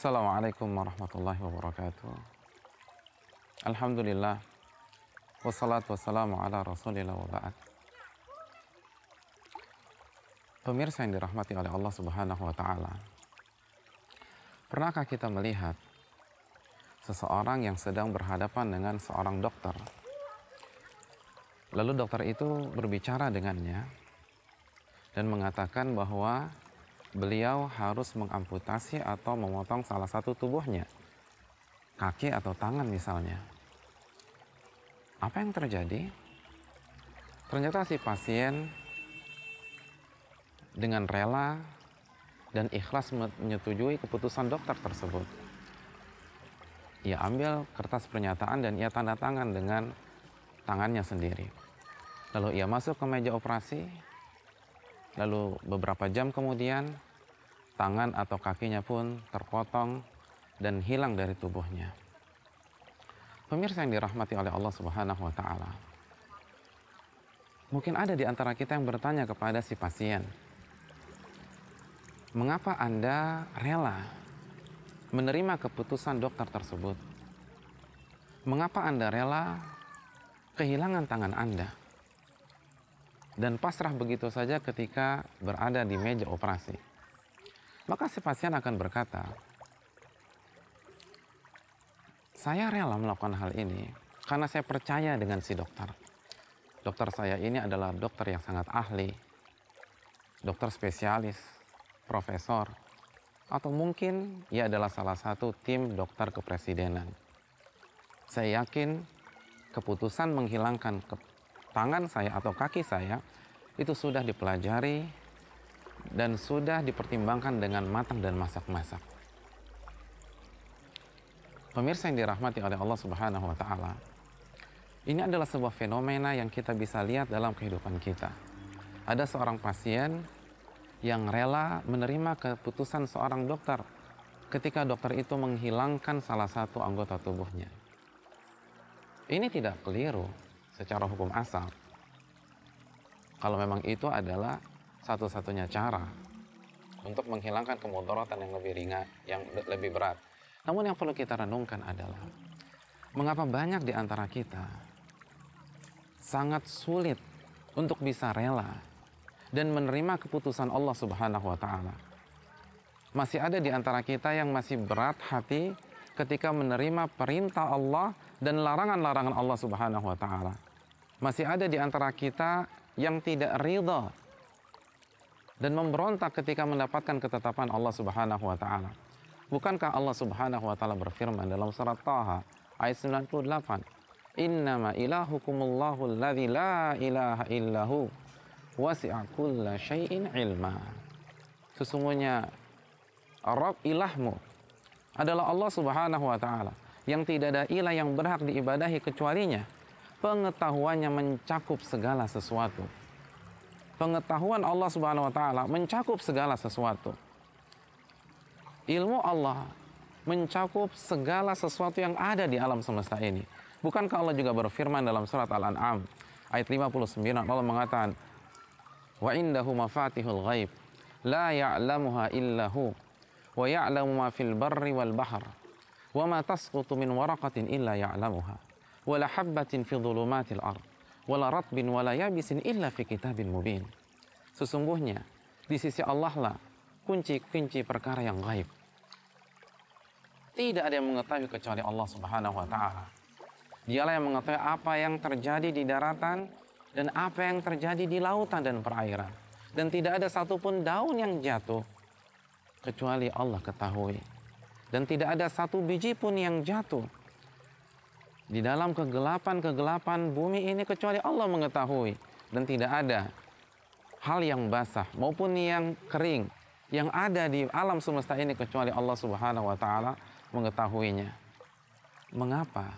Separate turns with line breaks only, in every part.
Assalamualaikum warahmatullahi wabarakatuh. Alhamdulillah. Wassalatu wassalamu ala rasulillah wa ba'd. Pemirsa yang dirahmati oleh Allah subhanahu wa ta'ala. Pernahkah kita melihat seseorang yang sedang berhadapan dengan seorang dokter? Lalu dokter itu berbicara dengannya dan mengatakan bahwa beliau harus mengamputasi atau memotong salah satu tubuhnya, kaki atau tangan misalnya. Apa yang terjadi? Ternyata si pasien dengan rela dan ikhlas menyetujui keputusan dokter tersebut. Ia ambil kertas pernyataan dan ia tanda tangan dengan tangannya sendiri. Lalu ia masuk ke meja operasi Lalu beberapa jam kemudian, tangan atau kakinya pun terpotong dan hilang dari tubuhnya. Pemirsa yang dirahmati oleh Allah Subhanahu wa taala. Mungkin ada di antara kita yang bertanya kepada si pasien, "Mengapa Anda rela menerima keputusan dokter tersebut? Mengapa Anda rela kehilangan tangan Anda?" dan pasrah begitu saja ketika berada di meja operasi, maka si pasien akan berkata, "Saya rela melakukan hal ini karena saya percaya dengan si dokter. Dokter saya ini adalah dokter yang sangat ahli, dokter spesialis, profesor, atau mungkin ia adalah salah satu tim dokter kepresidenan. Saya yakin keputusan menghilangkan tangan saya atau kaki saya itu sudah dipelajari dan sudah dipertimbangkan dengan matang dan masak-masak. Pemirsa yang dirahmati oleh Allah Subhanahu wa taala. Ini adalah sebuah fenomena yang kita bisa lihat dalam kehidupan kita. Ada seorang pasien yang rela menerima keputusan seorang dokter ketika dokter itu menghilangkan salah satu anggota tubuhnya. Ini tidak keliru, secara hukum asal kalau memang itu adalah satu-satunya cara untuk menghilangkan kemudaratan yang lebih ringan, yang lebih berat. Namun yang perlu kita renungkan adalah mengapa banyak di antara kita sangat sulit untuk bisa rela dan menerima keputusan Allah Subhanahu wa taala. Masih ada di antara kita yang masih berat hati ketika menerima perintah Allah dan larangan-larangan Allah Subhanahu wa taala. Masih ada di antara kita yang tidak ridha dan memberontak ketika mendapatkan ketetapan Allah Subhanahu wa taala. Bukankah Allah Subhanahu wa taala berfirman dalam surat Taha ayat 98, "Innama ilahukumullahu alladzi la ilaha illahu wasi'a kulla syai'in ilma." Sesungguhnya Rabb ilahmu adalah Allah Subhanahu wa taala yang tidak ada ilah yang berhak diibadahi kecualinya pengetahuannya mencakup segala sesuatu. Pengetahuan Allah Subhanahu wa taala mencakup segala sesuatu. Ilmu Allah mencakup segala sesuatu yang ada di alam semesta ini. Bukankah Allah juga berfirman dalam surat Al-An'am ayat 59 Allah mengatakan wa indahu mafatihul ghaib la ya'lamuha illahu wa ya'lamu ma fil barri wal bahr wa ma tasqutu min waraqatin illa ya'lamuha ولا حبة في ظلمات الأرض ولا رطب ولا يابس إلا في كتاب مبين Sesungguhnya di sisi Allah lah kunci-kunci perkara yang gaib. Tidak ada yang mengetahui kecuali Allah Subhanahu wa taala. Dialah yang mengetahui apa yang terjadi di daratan dan apa yang terjadi di lautan dan perairan. Dan tidak ada satupun daun yang jatuh kecuali Allah ketahui. Dan tidak ada satu biji pun yang jatuh di dalam kegelapan-kegelapan bumi ini kecuali Allah mengetahui dan tidak ada hal yang basah maupun yang kering yang ada di alam semesta ini kecuali Allah Subhanahu wa taala mengetahuinya. Mengapa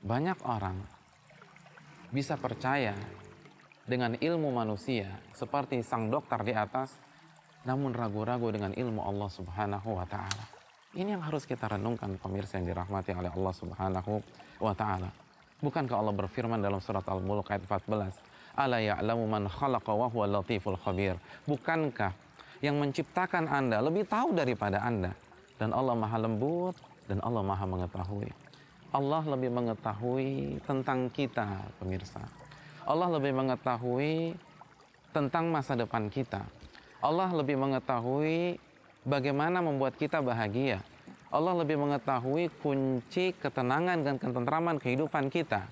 banyak orang bisa percaya dengan ilmu manusia seperti sang dokter di atas namun ragu-ragu dengan ilmu Allah Subhanahu wa taala? Ini yang harus kita renungkan pemirsa yang dirahmati oleh Allah Subhanahu wa taala. Bukankah Allah berfirman dalam surat Al-Mulk ayat 14, "Ala ya'lamu man khalaqa wa huwa latiful khabir." Bukankah yang menciptakan Anda lebih tahu daripada Anda dan Allah Maha lembut dan Allah Maha mengetahui. Allah lebih mengetahui tentang kita, pemirsa. Allah lebih mengetahui tentang masa depan kita. Allah lebih mengetahui bagaimana membuat kita bahagia. Allah lebih mengetahui kunci ketenangan dan ketentraman kehidupan kita.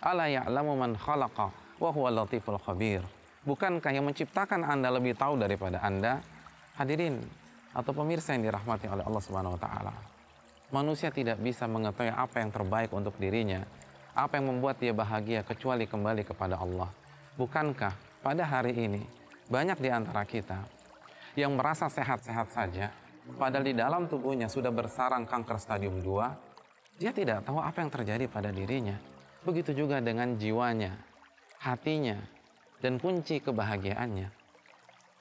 Ala ya'lamu man khalaqa wa huwa latiful khabir. Bukankah yang menciptakan Anda lebih tahu daripada Anda? Hadirin atau pemirsa yang dirahmati oleh Allah Subhanahu wa taala. Manusia tidak bisa mengetahui apa yang terbaik untuk dirinya, apa yang membuat dia bahagia kecuali kembali kepada Allah. Bukankah pada hari ini banyak di antara kita yang merasa sehat-sehat saja, padahal di dalam tubuhnya sudah bersarang kanker stadium 2, dia tidak tahu apa yang terjadi pada dirinya. Begitu juga dengan jiwanya, hatinya, dan kunci kebahagiaannya.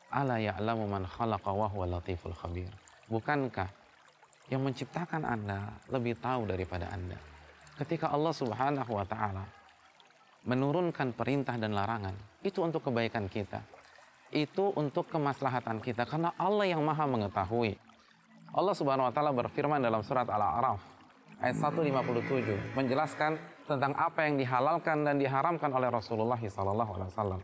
Ala ya'lamu man khalaqa wa huwa latiful khabir. Bukankah yang menciptakan Anda lebih tahu daripada Anda? Ketika Allah Subhanahu wa taala menurunkan perintah dan larangan, itu untuk kebaikan kita itu untuk kemaslahatan kita karena Allah yang Maha mengetahui. Allah Subhanahu wa taala berfirman dalam surat Al-A'raf ayat 157 menjelaskan tentang apa yang dihalalkan dan diharamkan oleh Rasulullah sallallahu alaihi wasallam.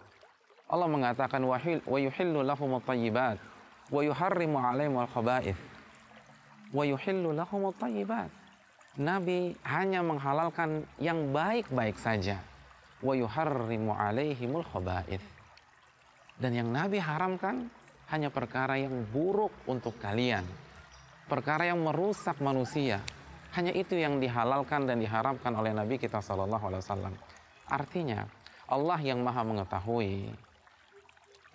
Allah mengatakan wahil wa yuhillu lahum at-tayyibat wa yuharrimu alaihim al-khaba'ith wa yuhillu lahum at-tayyibat. Nabi hanya menghalalkan yang baik-baik saja. Wa yuharrimu alaihimul khaba'ith dan yang Nabi haramkan hanya perkara yang buruk untuk kalian. Perkara yang merusak manusia. Hanya itu yang dihalalkan dan diharamkan oleh Nabi kita saw. Artinya Allah yang maha mengetahui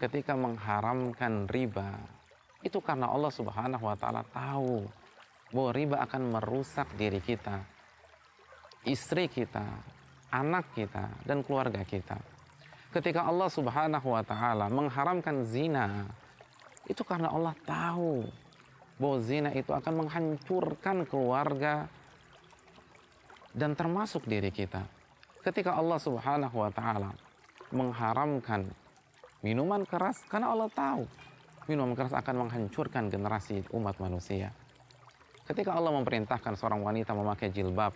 ketika mengharamkan riba itu karena Allah Subhanahu Wa Taala tahu bahwa riba akan merusak diri kita, istri kita, anak kita, dan keluarga kita ketika Allah Subhanahu wa taala mengharamkan zina itu karena Allah tahu bahwa zina itu akan menghancurkan keluarga dan termasuk diri kita. Ketika Allah Subhanahu wa taala mengharamkan minuman keras karena Allah tahu minuman keras akan menghancurkan generasi umat manusia. Ketika Allah memerintahkan seorang wanita memakai jilbab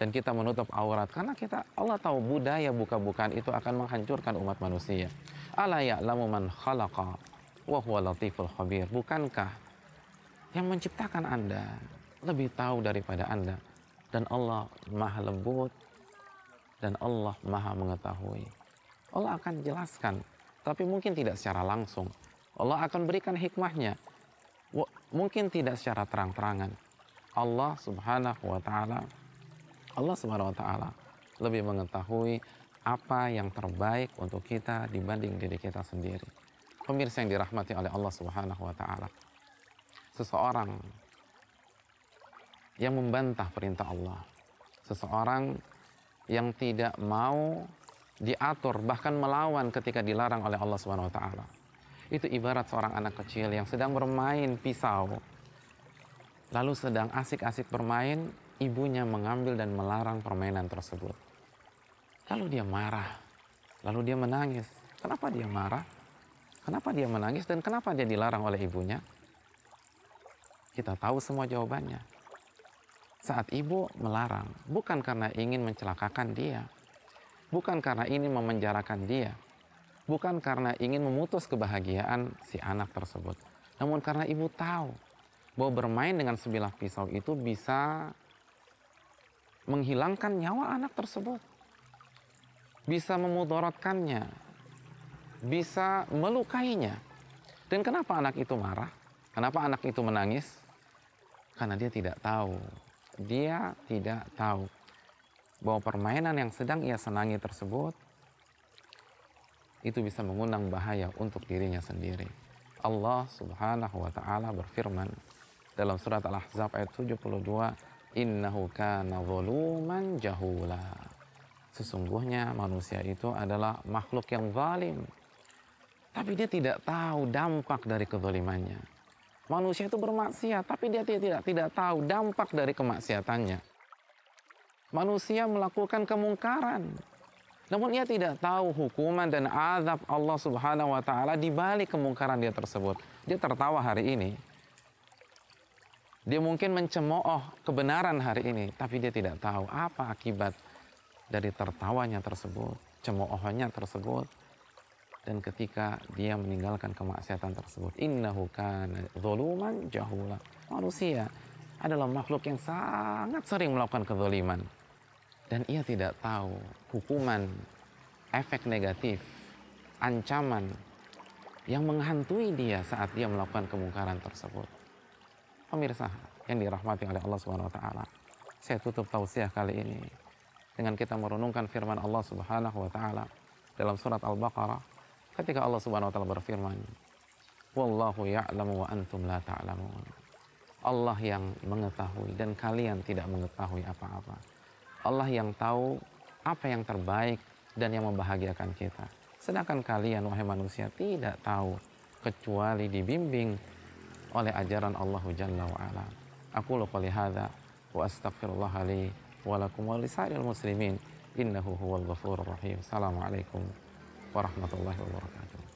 dan kita menutup aurat karena kita Allah tahu budaya buka-bukaan itu akan menghancurkan umat manusia. Ala ya'lamu man khalaqa wa huwa latiful khabir. Bukankah yang menciptakan Anda lebih tahu daripada Anda dan Allah Maha lembut dan Allah Maha mengetahui. Allah akan jelaskan, tapi mungkin tidak secara langsung. Allah akan berikan hikmahnya, mungkin tidak secara terang-terangan. Allah Subhanahu wa Ta'ala Allah Subhanahu wa taala lebih mengetahui apa yang terbaik untuk kita dibanding diri kita sendiri. Pemirsa yang dirahmati oleh Allah Subhanahu wa taala. Seseorang yang membantah perintah Allah, seseorang yang tidak mau diatur bahkan melawan ketika dilarang oleh Allah Subhanahu wa taala. Itu ibarat seorang anak kecil yang sedang bermain pisau lalu sedang asik-asik bermain ibunya mengambil dan melarang permainan tersebut. Lalu dia marah, lalu dia menangis. Kenapa dia marah? Kenapa dia menangis dan kenapa dia dilarang oleh ibunya? Kita tahu semua jawabannya. Saat ibu melarang, bukan karena ingin mencelakakan dia, bukan karena ingin memenjarakan dia, bukan karena ingin memutus kebahagiaan si anak tersebut, namun karena ibu tahu bahwa bermain dengan sebilah pisau itu bisa menghilangkan nyawa anak tersebut. Bisa memudaratkannya. Bisa melukainya. Dan kenapa anak itu marah? Kenapa anak itu menangis? Karena dia tidak tahu. Dia tidak tahu bahwa permainan yang sedang ia senangi tersebut itu bisa mengundang bahaya untuk dirinya sendiri. Allah Subhanahu wa taala berfirman dalam surat Al-Ahzab ayat 72 Innahu kana zaluman jahula. Sesungguhnya manusia itu adalah makhluk yang zalim. Tapi dia tidak tahu dampak dari kezalimannya. Manusia itu bermaksiat, tapi dia tidak tidak tahu dampak dari kemaksiatannya. Manusia melakukan kemungkaran, namun ia tidak tahu hukuman dan azab Allah Subhanahu wa taala di balik kemungkaran dia tersebut. Dia tertawa hari ini, dia mungkin mencemooh kebenaran hari ini, tapi dia tidak tahu apa akibat dari tertawanya tersebut, cemoohnya tersebut, dan ketika dia meninggalkan kemaksiatan tersebut. Innahu kana zuluman, jahula. Manusia adalah makhluk yang sangat sering melakukan kezuliman, dan ia tidak tahu hukuman efek negatif ancaman yang menghantui dia saat dia melakukan kemungkaran tersebut. Pemirsa yang dirahmati oleh Allah Subhanahu wa taala. Saya tutup tausiah kali ini dengan kita merenungkan firman Allah Subhanahu wa taala dalam surat Al-Baqarah ketika Allah Subhanahu wa taala berfirman, "Wallahu ya'lamu wa antum la ta'lamun." Allah yang mengetahui dan kalian tidak mengetahui apa-apa. Allah yang tahu apa yang terbaik dan yang membahagiakan kita. Sedangkan kalian wahai manusia tidak tahu kecuali dibimbing oleh ajaran Allah Jalla wa ala. Aku lupa lihada wa astaghfirullah li wa lakum wa lisairil muslimin innahu huwal ghafurur rahim. Assalamualaikum warahmatullahi wabarakatuh.